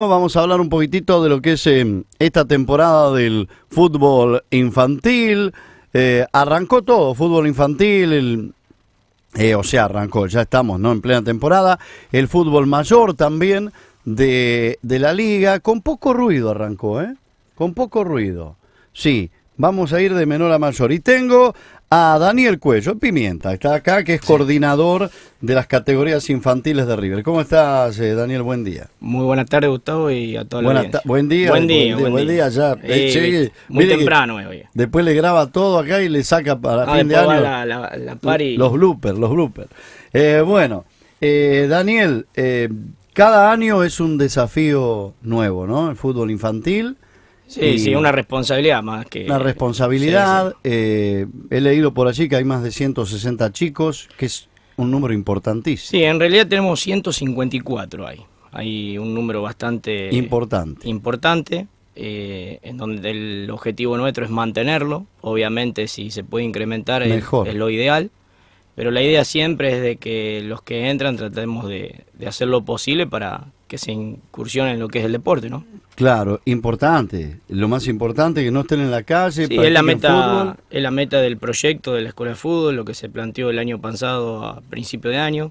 Vamos a hablar un poquitito de lo que es em, esta temporada del fútbol infantil. Eh, arrancó todo, fútbol infantil, eh, o sea, arrancó, ya estamos ¿no? en plena temporada. El fútbol mayor también de, de la liga, con poco ruido arrancó, ¿eh? Con poco ruido. Sí, vamos a ir de menor a mayor. Y tengo a Daniel Cuello, Pimienta, está acá, que es coordinador de las categorías infantiles de River. ¿Cómo estás, eh, Daniel? Buen día. Muy buenas tardes, Gustavo, y a todos los Buen Buen día, buen día. Buen día, eh, eh, muy temprano, hoy Después le graba todo acá y le saca para ah, fin de año. La, la, la Los bloopers, los bloopers. bueno, Daniel, cada año es un desafío nuevo, ¿no? El fútbol infantil Sí, sí, una responsabilidad más que... Una responsabilidad. Eh, he leído por allí que hay más de 160 chicos, que es un número importantísimo. Sí, en realidad tenemos 154 ahí. Hay un número bastante... Importante. Importante, eh, en donde el objetivo nuestro es mantenerlo. Obviamente, si se puede incrementar, eh, es lo ideal. Pero la idea siempre es de que los que entran tratemos de, hacer lo posible para que se incursionen en lo que es el deporte, ¿no? Claro, importante. Lo más importante que no estén en la calle. Sí, es la meta, es la meta del proyecto de la escuela de fútbol, lo que se planteó el año pasado a principio de año,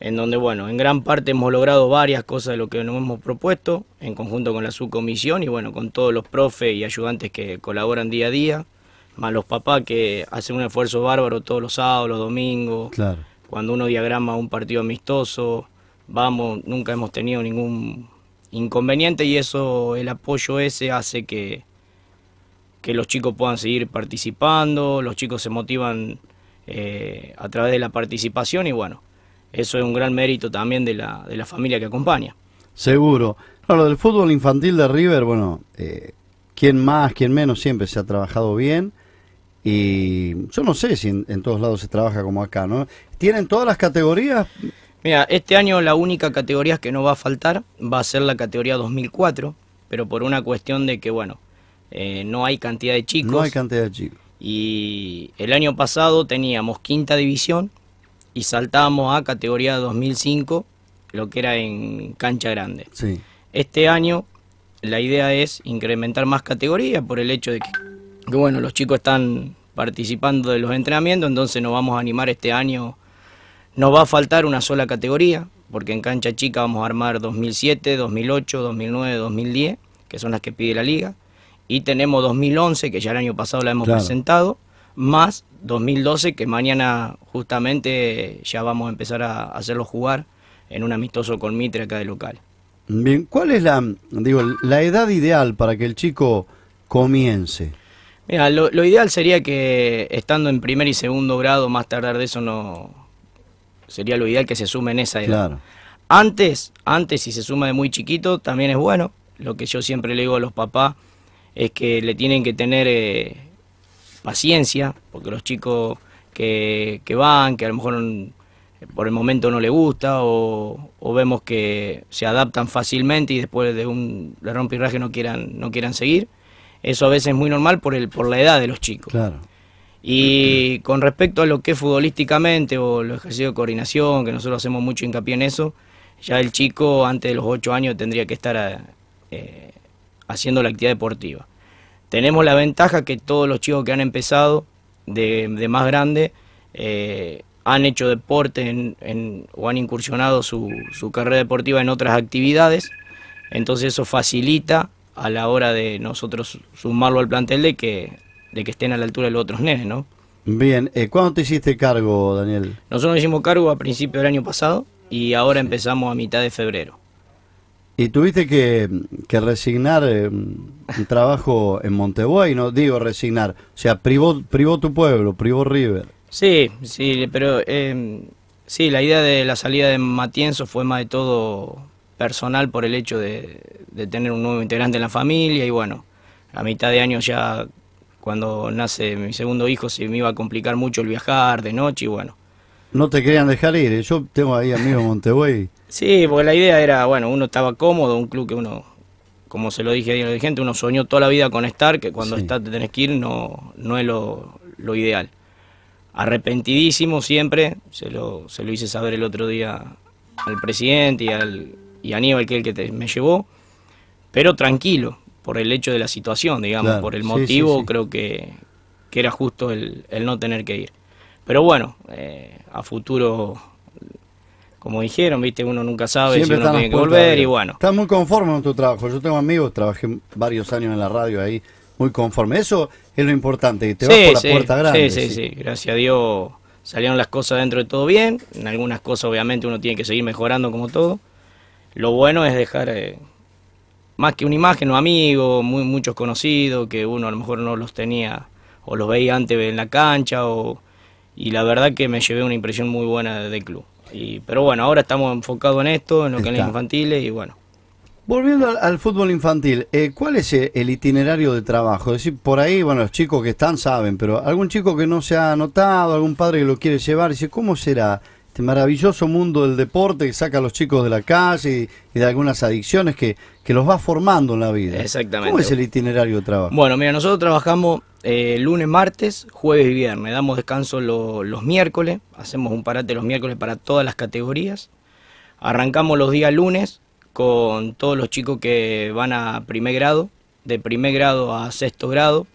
en donde bueno, en gran parte hemos logrado varias cosas de lo que nos hemos propuesto, en conjunto con la subcomisión y bueno, con todos los profes y ayudantes que colaboran día a día más los papás que hacen un esfuerzo bárbaro todos los sábados, los domingos. Claro. Cuando uno diagrama un partido amistoso, vamos, nunca hemos tenido ningún inconveniente y eso, el apoyo ese hace que, que los chicos puedan seguir participando, los chicos se motivan eh, a través de la participación y bueno, eso es un gran mérito también de la, de la familia que acompaña. Seguro. claro del fútbol infantil de River, bueno, eh, quién quien más, quien menos, siempre se ha trabajado bien y yo no sé si en, todos lados se trabaja como acá, ¿no? ¿Tienen todas las categorías? Mira, este año la única categoría que no va a faltar va a ser la categoría 2004, pero por una cuestión de que, bueno, eh, no hay cantidad de chicos. No hay cantidad de chicos. Y el año pasado teníamos quinta división y saltábamos a categoría 2005, lo que era en cancha grande. Sí. Este año la idea es incrementar más categorías por el hecho de que bueno, los chicos están participando de los entrenamientos, entonces nos vamos a animar este año. Nos va a faltar una sola categoría, porque en cancha chica vamos a armar 2007, 2008, 2009, 2010, que son las que pide la liga, y tenemos 2011, que ya el año pasado la hemos presentado, más 2012, que mañana justamente ya vamos a empezar a hacerlo jugar en un amistoso con Mitre acá de local. Bien, ¿cuál es la, digo, la edad ideal para que el chico comience? lo, ideal sería que estando en primer y segundo grado, más tardar de eso, no sería lo ideal que se sume en esa edad. Antes, antes si se suma de muy chiquito, también es bueno. Lo que yo siempre le digo a los papás es que le tienen que tener eh, paciencia, porque los chicos que, van, que a lo mejor por el momento no le gusta, o, vemos que se adaptan fácilmente y después de un de rompirraje no quieran, no quieran seguir eso a veces es muy normal por, el, por la edad de los chicos. Y con respecto a lo que es futbolísticamente o los ejercicios de coordinación, que nosotros hacemos mucho hincapié en eso, ya el chico antes de los 8 años tendría que estar eh, haciendo la actividad deportiva. Tenemos la ventaja que todos los chicos que han empezado de, más grande eh, han hecho deporte o han incursionado su, su carrera deportiva en otras actividades, entonces eso facilita a la hora de nosotros sumarlo al plantel de que, de que estén a la altura de los otros nenes, ¿no? Bien, eh, ¿cuándo te hiciste cargo, Daniel? Nosotros nos hicimos cargo a principio del año pasado y ahora empezamos a mitad de febrero. Y tuviste que, que resignar eh, un trabajo en Montevideo, no digo resignar, o sea, privó, tu pueblo, privó River. Sí, sí, pero eh, sí, la idea de la salida de Matienzo fue más de todo personal por el hecho de, tener un nuevo integrante en la familia y bueno, a mitad de año ya cuando nace mi segundo hijo se me iba a complicar mucho el viajar de noche y bueno. No te querían dejar ir, ¿eh? yo tengo ahí amigo Montevideo. sí, porque la idea era, bueno, uno estaba cómodo, un club que uno, como se lo dije a la gente, uno soñó toda la vida con estar, que cuando estás te tenés que ir no, no es lo, ideal. Arrepentidísimo siempre, se se lo hice saber el otro día al presidente y al, y Aníbal, que es el que me llevó, pero tranquilo por el hecho de la situación, digamos, por el motivo, creo que, que, era justo el, no tener que ir. Pero bueno, eh, a futuro, como dijeron, viste, uno nunca sabe si uno tiene que volver y bueno. Estás muy conforme con tu trabajo. Yo tengo amigos, trabajé varios años en la radio ahí, muy conforme. Eso es lo importante, que te vas por la puerta grande. Sí, sí, sí, gracias a Dios salieron las cosas dentro de todo bien. En algunas cosas, obviamente, uno tiene que seguir mejorando como todo lo bueno es dejar eh, más que una imagen, los amigo muy, muchos conocidos que uno a lo mejor no los tenía o los veía antes en la cancha o, y la verdad que me llevé una impresión muy buena del club. Y, pero bueno, ahora estamos enfocados en esto, en lo que es infantiles y bueno. Volviendo al, fútbol infantil, eh, ¿cuál es eh, el, itinerario de trabajo? Es decir, por ahí, bueno, los chicos que están saben, pero algún chico que no se ha anotado, algún padre que lo quiere llevar, dice, ¿cómo será este maravilloso mundo del deporte que saca a los chicos de la calle y, de algunas adicciones que, los va formando en la vida. Exactamente. ¿Cómo es el itinerario de trabajo? Bueno, mira, nosotros trabajamos eh, lunes, martes, jueves y viernes. Damos descanso los miércoles, hacemos un parate los miércoles para todas las categorías. Arrancamos los días lunes con todos los chicos que van a primer grado, de primer grado a sexto grado.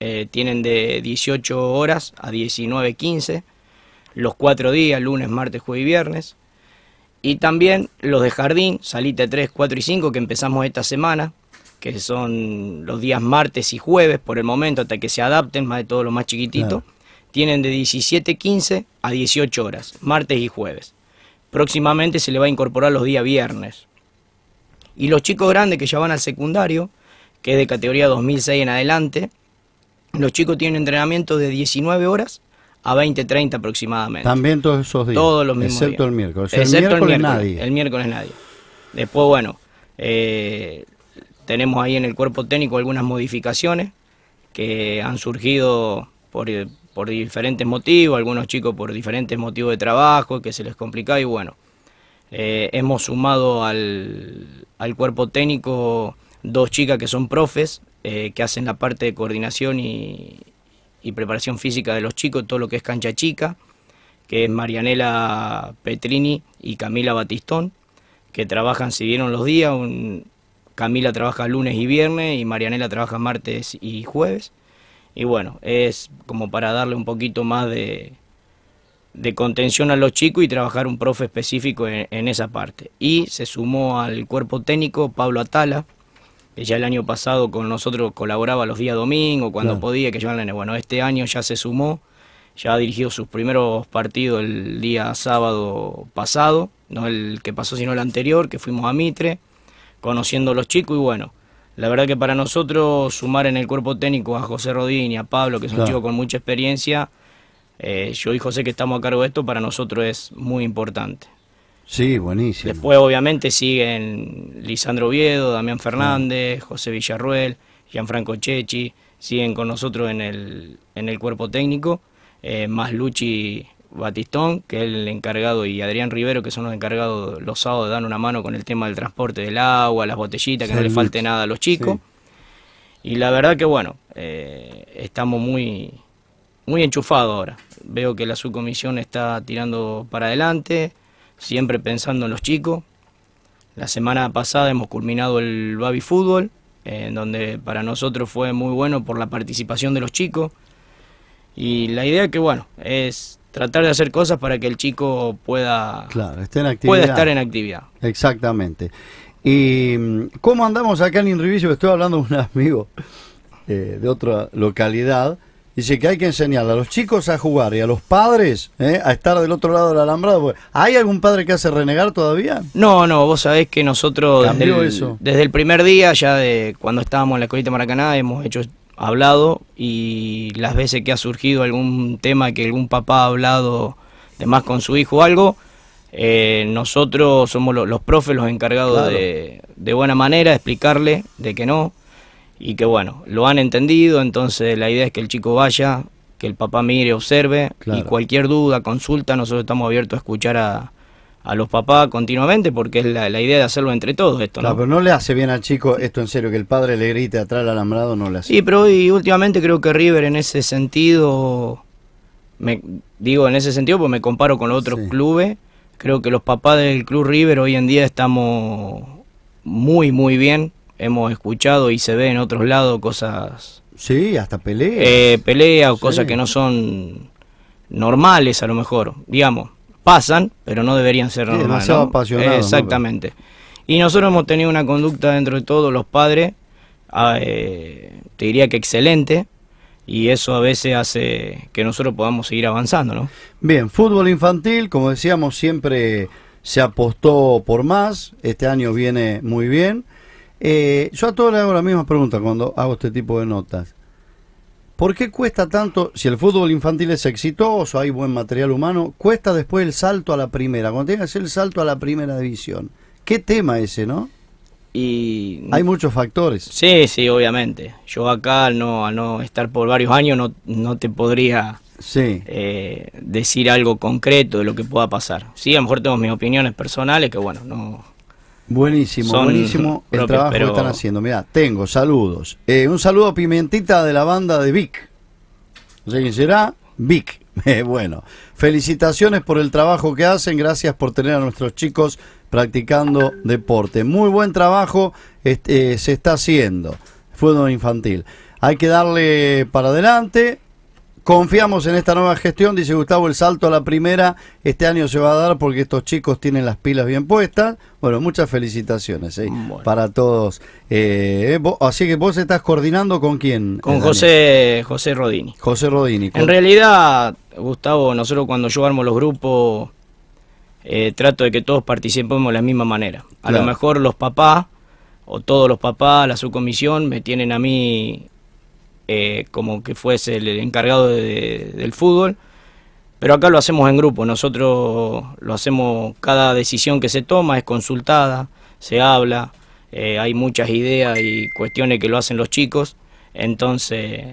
Eh, tienen de 18 horas a 19, 15 los cuatro días, lunes, martes, jueves y viernes. Y también los de jardín, salita 3, 4 y 5, que empezamos esta semana, que son los días martes y jueves por el momento, hasta que se adapten, más de todo lo más chiquitito. Tienen de 17.15 a 18 horas, martes y jueves. Próximamente se le va a incorporar los días viernes. Y los chicos grandes que ya van al secundario, que es de categoría 2006 en adelante, los chicos tienen entrenamiento de 19 horas a 20, 30 aproximadamente. También todos esos días. Todos los mismos Excepto el miércoles. excepto el miércoles, el miércoles, nadie. El miércoles nadie. Después, bueno, eh, tenemos ahí en el cuerpo técnico algunas modificaciones que han surgido eh, por, diferentes motivos, algunos chicos por diferentes motivos de trabajo, que se les complica y bueno, eh, hemos sumado al, al, cuerpo técnico dos chicas que son profes, que hacen la parte de coordinación y, y preparación física de los chicos, todo lo que es cancha chica, que es Marianela Petrini y Camila Batistón, que trabajan, si vieron los días, Camila trabaja lunes y viernes y Marianela trabaja martes y jueves. Y bueno, es como para darle un poquito más de, de contención a los chicos y trabajar un profe específico en esa parte. Y se sumó al cuerpo técnico Pablo Atala, ya el año pasado con nosotros colaboraba los días domingo, cuando podía, que llevan Bueno, este año ya se sumó, ya dirigió sus primeros partidos el día sábado pasado, no el que pasó, sino el anterior, que fuimos a Mitre, conociendo a los chicos y bueno. La verdad que para nosotros sumar en el cuerpo técnico a José Rodín y a Pablo, que son un chicos con mucha experiencia, eh, yo y José que estamos a cargo de esto, para nosotros es muy importante. Sí, buenísimo. Después, obviamente, siguen Lisandro Oviedo, Damián ah. Fernández, José Villarruel, Gianfranco Chechi, siguen con nosotros en el, en el cuerpo técnico, eh, más Luchi Batistón, que es el encargado, y Adrián Rivero, que son los encargados los sábados de dar una mano con el tema del transporte del agua, las botellitas, que no le falte nada a los chicos. Y la verdad que, bueno, eh, estamos muy, muy enchufados ahora. Veo que la subcomisión está tirando para adelante siempre pensando en los chicos. La semana pasada hemos culminado el Baby Fútbol, en donde para nosotros fue muy bueno por la participación de los chicos. Y la idea que bueno, es tratar de hacer cosas para que el chico pueda, estar en actividad. Exactamente. ¿Y mm, cómo andamos acá en Inrivillo? Estoy hablando de un amigo eh, de otra localidad Dice que hay que enseñar a los chicos a jugar y a los padres ¿eh? a estar del otro lado del alambrado. Pues, ¿Hay algún padre que hace renegar todavía? No, no, vos sabés que nosotros desde el, primer día, ya de cuando estábamos en la escuelita Maracaná, hemos hecho hablado y las veces que ha surgido algún tema que algún papá ha hablado de más con su hijo o algo, eh, nosotros somos los, los, profes los encargados de, de buena manera explicarle de que no, y que bueno, lo han entendido, entonces la idea es que el chico vaya, que el papá mire, observe y cualquier duda, consulta, nosotros estamos abiertos a escuchar a, a los papás continuamente porque es la, idea de hacerlo entre todos esto. Claro, ¿no? pero no le hace bien al chico esto en serio, que el padre le grite atrás al alambrado, no le hace. Sí, pero hoy últimamente creo que River en ese sentido, me, digo en ese sentido porque me comparo con los otros clubes, creo que los papás del Club River hoy en día estamos muy, muy bien hemos escuchado y se ve en otros lados cosas... Sí, hasta peleas. Eh, peleas o cosas que no son normales a lo mejor, digamos. Pasan, pero no deberían ser normales. Demasiado ¿no? Exactamente. Y nosotros hemos tenido una conducta dentro de todos los padres, ah, eh, te diría que excelente, y eso a veces hace que nosotros podamos seguir avanzando, ¿no? Bien, fútbol infantil, como decíamos, siempre se apostó por más, este año viene muy bien. Eh, yo a todos les hago la misma pregunta cuando hago este tipo de notas. ¿Por qué cuesta tanto, si el fútbol infantil es exitoso, hay buen material humano, cuesta después el salto a la primera? Cuando tienes que hacer el salto a la primera división. ¿Qué tema ese, no? Y... Hay muchos factores. Sí, sí, obviamente. Yo acá, al no, al no estar por varios años, no, no te podría eh, decir algo concreto de lo que pueda pasar. Sí, a lo mejor tengo mis opiniones personales que, bueno, no, Buenísimo, buenísimo el trabajo que están haciendo. Mira, tengo saludos. Eh, un saludo a Pimentita de la banda de Vic. No sé quién será. Vic. Eh, bueno, felicitaciones por el trabajo que hacen. Gracias por tener a nuestros chicos practicando deporte. Muy buen trabajo este, eh, se está haciendo. Fútbol infantil. Hay que darle para adelante. Confiamos en esta nueva gestión, dice Gustavo, el salto a la primera este año se va a dar porque estos chicos tienen las pilas bien puestas. Bueno, muchas felicitaciones ¿eh? para todos. Eh, así que vos estás coordinando con quién? Con José José Rodini. José Rodini. En realidad, Gustavo, nosotros cuando yo armo los grupos eh, trato de que todos participemos de la misma manera. A lo mejor los papás o todos los papás, la subcomisión, me tienen a mí eh, como que fuese el encargado del fútbol. Pero acá lo hacemos en grupo, nosotros lo hacemos, cada decisión que se toma es consultada, se habla, eh, hay muchas ideas y cuestiones que lo hacen los chicos, entonces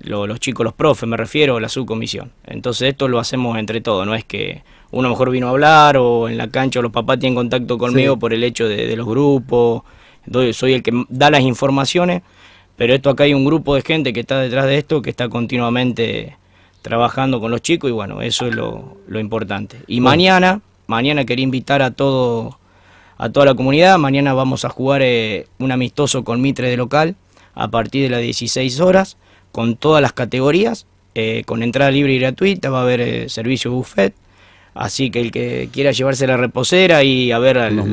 los chicos, los profes me refiero, la subcomisión. Entonces esto lo hacemos entre todos, no es que uno mejor vino a hablar o en la cancha los papás tienen contacto conmigo por el hecho de, los grupos, soy el que da las informaciones pero esto acá hay un grupo de gente que está detrás de esto, que está continuamente trabajando con los chicos y bueno, eso es lo, importante. Y mañana, mañana quería invitar a todo a toda la comunidad, mañana vamos a jugar eh, un amistoso con Mitre de local a partir de las 16 horas con todas las categorías, eh, con entrada libre y gratuita, va a haber eh, servicio buffet, Así que el que quiera llevarse la reposera y a ver a los,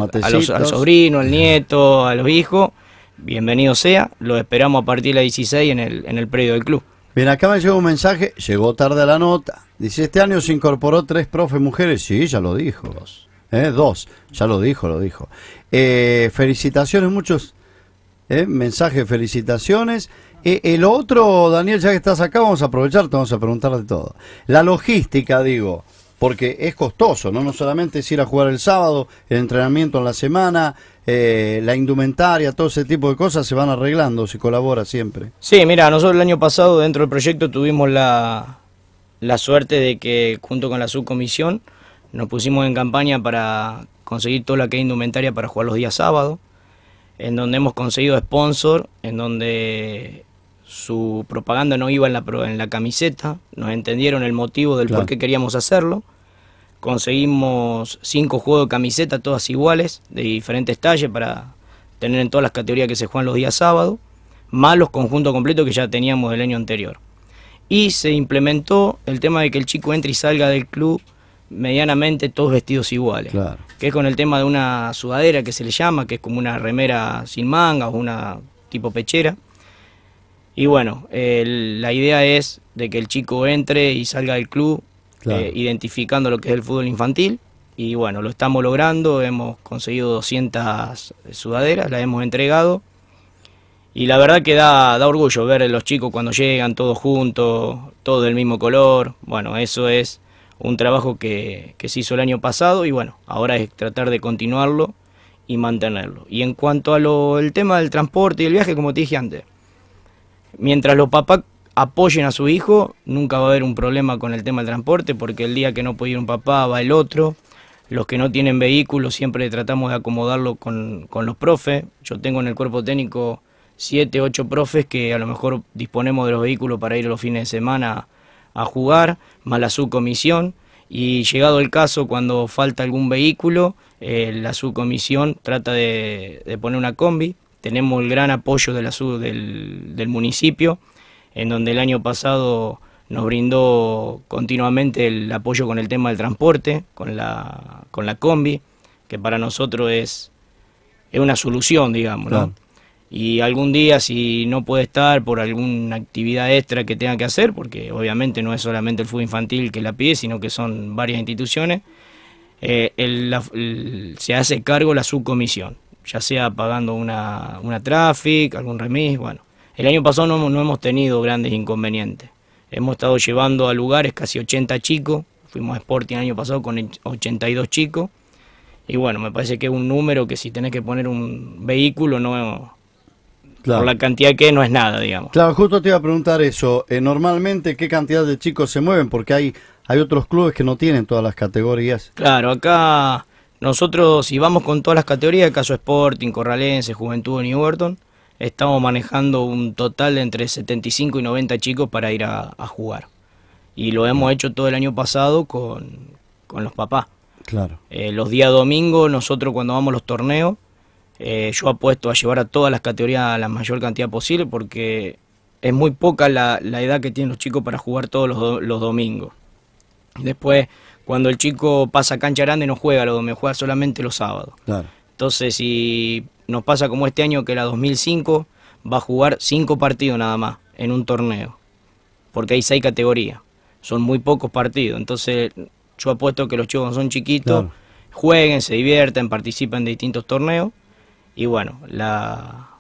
al sobrino, al nieto, a los hijos, bienvenido sea. Lo esperamos a partir de la 16 en el, en el predio del club. Bien, acá me llegó un mensaje, llegó tarde la nota. Dice, este año se incorporó tres profes mujeres. Sí, ya lo dijo. Dos. Eh, dos, ya lo dijo, lo dijo. Eh, felicitaciones, muchos eh, mensajes, felicitaciones. Eh, el otro, Daniel, ya que estás acá, vamos a aprovechar, te vamos a preguntar de todo. La logística, digo porque es costoso, ¿no? No solamente es ir a jugar el sábado, el entrenamiento en la semana, eh, la indumentaria, todo ese tipo de cosas se van arreglando, se colabora siempre. Sí, mira, nosotros el año pasado dentro del proyecto tuvimos la, la suerte de que junto con la subcomisión nos pusimos en campaña para conseguir toda la que indumentaria para jugar los días sábados, en donde hemos conseguido sponsor, en donde su propaganda no iba en la, camiseta, nos entendieron el motivo del por qué queríamos hacerlo. Conseguimos cinco juegos de camiseta, todas iguales, de diferentes talles, para tener en todas las categorías que se juegan los días sábados, más los conjuntos completos que ya teníamos del año anterior. Y se implementó el tema de que el chico entre y salga del club medianamente todos vestidos iguales. Que es con el tema de una sudadera que se le llama, que es como una remera sin manga o una tipo pechera y bueno, la idea es de que el chico entre y salga del club eh, identificando lo que es el fútbol infantil. Y bueno, lo estamos logrando, hemos conseguido 200 sudaderas, las hemos entregado. Y la verdad que da, orgullo ver a los chicos cuando llegan todos juntos, todos del mismo color. Bueno, eso es un trabajo que, que, se hizo el año pasado y bueno, ahora es tratar de continuarlo y mantenerlo. Y en cuanto al tema del transporte y el viaje, como te dije antes, mientras los papás apoyen a su hijo, nunca va a haber un problema con el tema del transporte, porque el día que no puede ir un papá va el otro. Los que no tienen vehículos siempre tratamos de acomodarlo con, los profes. Yo tengo en el cuerpo técnico siete, ocho profes que a lo mejor disponemos de los vehículos para ir los fines de semana a jugar, más la subcomisión. Y llegado el caso, cuando falta algún vehículo, eh, la subcomisión trata de poner una combi tenemos el gran apoyo de la, del, del municipio, en donde el año pasado nos brindó continuamente el apoyo con el tema del transporte, con la, con la combi, que para nosotros es, es una solución, digamos. Y algún día, si no puede estar por alguna actividad extra que tenga que hacer, porque obviamente no es solamente el fútbol infantil que la pide, sino que son varias instituciones, eh, se hace cargo la subcomisión ya sea pagando una, una traffic, algún remis, bueno. El año pasado no, no hemos tenido grandes inconvenientes. Hemos estado llevando a lugares casi 80 chicos, fuimos a Sporting el año pasado con 82 chicos, y bueno, me parece que es un número que si tenés que poner un vehículo no... Por la cantidad que no es nada, digamos. Claro, justo te iba a preguntar eso. Eh, normalmente, ¿qué cantidad de chicos se mueven? Porque hay, hay otros clubes que no tienen todas las categorías. Claro, acá nosotros, si vamos con todas las categorías, caso Sporting, Corralense, Juventud, Newberton, estamos manejando un total de entre 75 y 90 chicos para ir a, jugar. Y lo hemos hecho todo el año pasado con, los papás. Claro. Eh, los días domingos, nosotros cuando vamos a los torneos, eh, yo apuesto a llevar a todas las categorías la mayor cantidad posible porque es muy poca la, la edad que tienen los chicos para jugar todos los, los domingos. Después cuando el chico pasa cancha grande no juega los domingos, juega solamente los sábados. Entonces, si nos pasa como este año que la 2005 va a jugar cinco partidos nada más en un torneo, porque hay seis categorías, son muy pocos partidos. Entonces, yo apuesto que los chicos son chiquitos, jueguen, se divierten, participen de distintos torneos. Y bueno, la,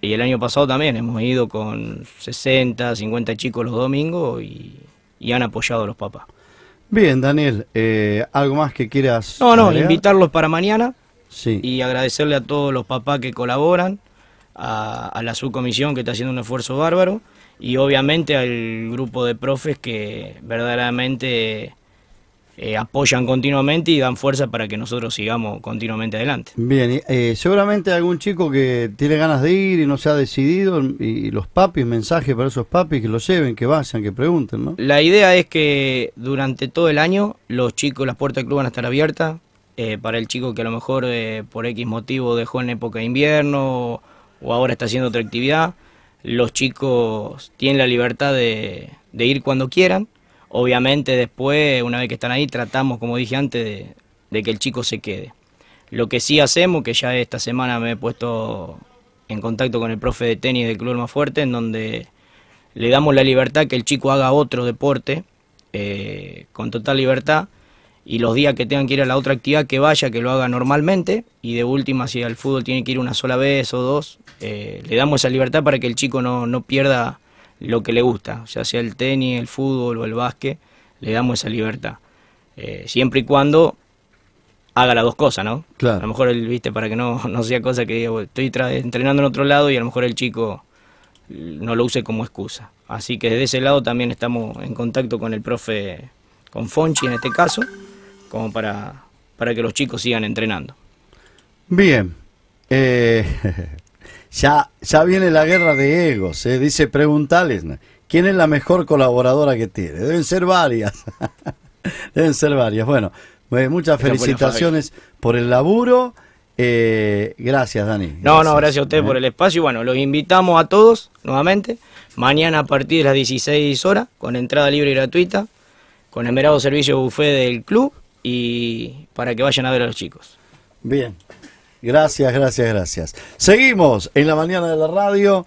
y el año pasado también hemos ido con 60, 50 chicos los domingos y, y han apoyado a los papás. Bien, Daniel, eh, ¿algo más que quieras? No, no, invitarlos para mañana sí. y agradecerle a todos los papás que colaboran, a, la subcomisión que está haciendo un esfuerzo bárbaro y obviamente al grupo de profes que verdaderamente eh, apoyan continuamente y dan fuerza para que nosotros sigamos continuamente adelante. Bien, eh, seguramente algún chico que tiene ganas de ir y no se ha decidido, y los papis, mensajes para esos papis, que lo lleven, que vayan, que pregunten, ¿no? La idea es que durante todo el año los chicos, las puertas del club van a estar abiertas, eh, para el chico que a lo mejor eh, por X motivo dejó en época de invierno o, ahora está haciendo otra actividad, los chicos tienen la libertad de ir cuando quieran, Obviamente después, una vez que están ahí, tratamos, como dije antes, de, que el chico se quede. Lo que sí hacemos, que ya esta semana me he puesto en contacto con el profe de tenis del Club Más Fuerte, en donde le damos la libertad que el chico haga otro deporte, eh, con total libertad, y los días que tengan que ir a la otra actividad, que vaya, que lo haga normalmente, y de última, si al fútbol tiene que ir una sola vez o dos, eh, le damos esa libertad para que el chico no, no pierda lo que le gusta, o sea el tenis, el fútbol o el básquet, le damos esa libertad. Eh, siempre y cuando haga las dos cosas, ¿no? Claro. A lo mejor él, viste, para que no, no sea cosa que diga, estoy entrenando en otro lado y a lo mejor el chico no lo use como excusa. Así que desde ese lado también estamos en contacto con el profe, con Fonchi en este caso, como para, para que los chicos sigan entrenando. Bien. Eh, Ya, viene la guerra de egos, ¿eh? dice, preguntales, ¿quién es la mejor colaboradora que tiene? Deben ser varias, deben ser varias. Bueno, eh, muchas felicitaciones por el laburo. Eh, gracias, Dani. No, no, gracias a ustedes eh. por el espacio. bueno, los invitamos a todos nuevamente. Mañana a partir de las 16 horas, con entrada libre y gratuita, con Esmerado Servicio Buffet del club y para que vayan a ver a los chicos. Bien, Gracias, gracias, gracias. Seguimos en la mañana de la radio.